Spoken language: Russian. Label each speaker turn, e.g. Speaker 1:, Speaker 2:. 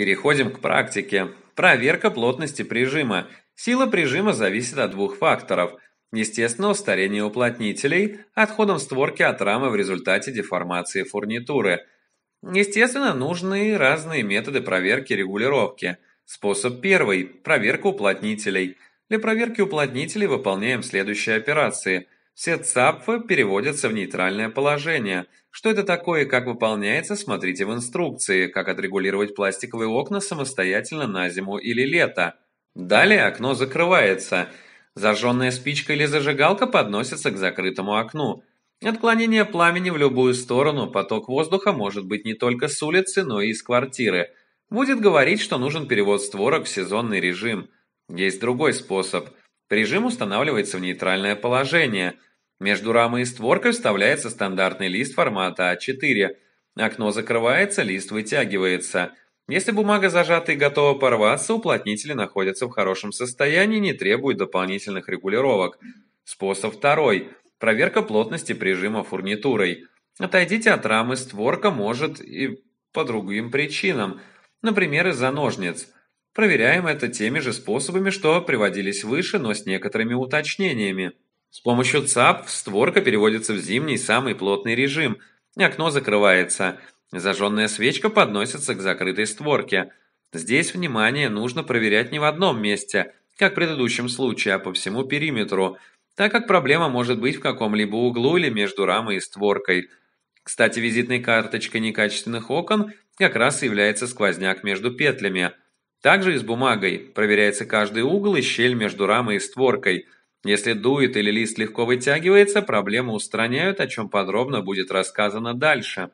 Speaker 1: Переходим к практике. Проверка плотности прижима. Сила прижима зависит от двух факторов – естественного старения уплотнителей, отходом створки от рамы в результате деформации фурнитуры. Естественно, нужны разные методы проверки регулировки. Способ первый – проверка уплотнителей. Для проверки уплотнителей выполняем следующие операции – все цапфы переводятся в нейтральное положение. Что это такое и как выполняется, смотрите в инструкции, как отрегулировать пластиковые окна самостоятельно на зиму или лето. Далее окно закрывается. Зажженная спичка или зажигалка подносится к закрытому окну. Отклонение пламени в любую сторону, поток воздуха может быть не только с улицы, но и из квартиры. Будет говорить, что нужен перевод створок в сезонный режим. Есть другой способ. Режим устанавливается в нейтральное положение – между рамой и створкой вставляется стандартный лист формата А4. Окно закрывается, лист вытягивается. Если бумага зажата и готова порваться, уплотнители находятся в хорошем состоянии, не требуют дополнительных регулировок. Способ второй. Проверка плотности прижима фурнитурой. Отойдите от рамы, створка может и по другим причинам, например, из-за ножниц. Проверяем это теми же способами, что приводились выше, но с некоторыми уточнениями. С помощью ЦАП створка переводится в зимний самый плотный режим, окно закрывается, зажженная свечка подносится к закрытой створке. Здесь внимание нужно проверять не в одном месте, как в предыдущем случае, а по всему периметру, так как проблема может быть в каком-либо углу или между рамой и створкой. Кстати, визитной карточкой некачественных окон как раз является сквозняк между петлями. Также и с бумагой проверяется каждый угол и щель между рамой и створкой – если дует или лист легко вытягивается, проблему устраняют, о чем подробно будет рассказано дальше.